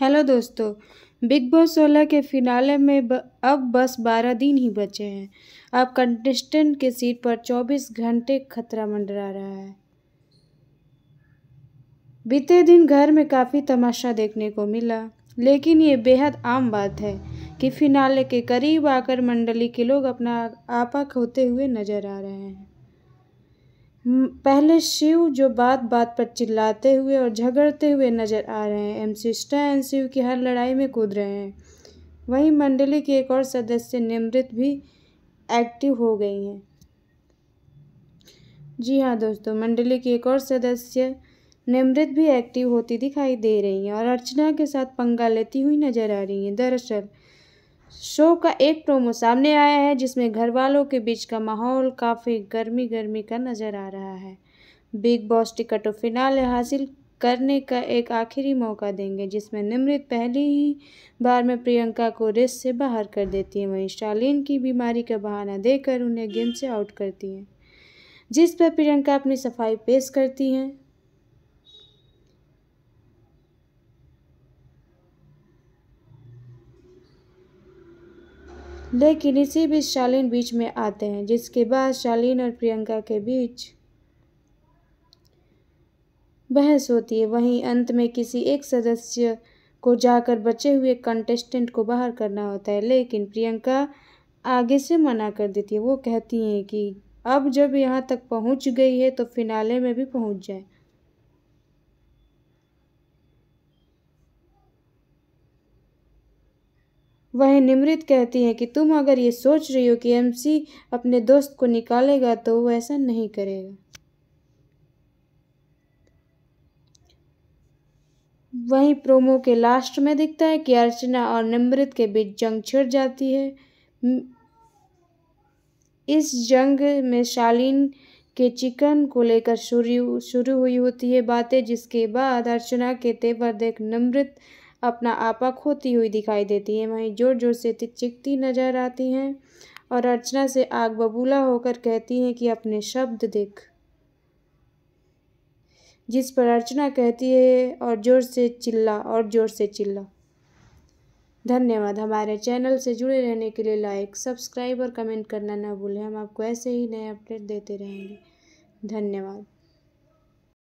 hello दोस्तों big boss सोलह के फिनाले में ब, अब बस बारह दिन ही बचे हैं अब कंटेस्टेंट के सीट पर चौबीस घंटे खतरा मंडरा रहा है बीते दिन घर में काफ़ी तमाशा देखने को मिला लेकिन ये बेहद आम बात है कि फिनाले के करीब आकर मंडली के लोग अपना आपा खोते हुए नजर आ रहे हैं पहले शिव जो बात बात पर चिल्लाते हुए और झगड़ते हुए नजर आ रहे हैं एम सिस्टा एंड शिव की हर लड़ाई में कूद रहे हैं वहीं मंडली की एक और सदस्य निमृत भी एक्टिव हो गई हैं जी हाँ दोस्तों मंडली की एक और सदस्य निमृत भी एक्टिव होती दिखाई दे रही हैं और अर्चना के साथ पंगा लेती हुई नजर आ रही हैं दरअसल शो का एक प्रोमो सामने आया है जिसमें घर वालों के बीच का माहौल काफ़ी गर्मी गर्मी का नज़र आ रहा है बिग बॉस टिकट और फिनाल हासिल करने का एक आखिरी मौका देंगे जिसमें निमृत पहली ही बार में प्रियंका को रेस से बाहर कर देती हैं वहीं शालीन की बीमारी का बहाना देकर उन्हें गेम से आउट करती हैं जिस पर प्रियंका अपनी सफाई पेश करती हैं लेकिन इसी बीच शालीन बीच में आते हैं जिसके बाद शालीन और प्रियंका के बीच बहस होती है वहीं अंत में किसी एक सदस्य को जाकर बचे हुए कंटेस्टेंट को बाहर करना होता है लेकिन प्रियंका आगे से मना कर देती है वो कहती हैं कि अब जब यहाँ तक पहुँच गई है तो फिनाले में भी पहुँच जाए वह निमृत कहती है कि तुम अगर ये सोच रही हो कि एमसी अपने दोस्त को निकालेगा तो वो ऐसा नहीं करेगा वहीं प्रोमो के लास्ट में दिखता है कि अर्चना और निमृत के बीच जंग छिड़ जाती है इस जंग में शालीन के चिकन को लेकर शुरू शुरू हुई होती है बातें जिसके बाद अर्चना के तेवर देख निमृत अपना आपा खोती हुई दिखाई देती हैं वहीं ज़ोर ज़ोर से चिकती नजर आती हैं और अर्चना से आग बबूला होकर कहती हैं कि अपने शब्द देख जिस पर अर्चना कहती है और ज़ोर से चिल्ला और ज़ोर से चिल्ला धन्यवाद हमारे चैनल से जुड़े रहने के लिए लाइक सब्सक्राइब और कमेंट करना ना भूलें हम आपको ऐसे ही नए अपडेट देते रहेंगे धन्यवाद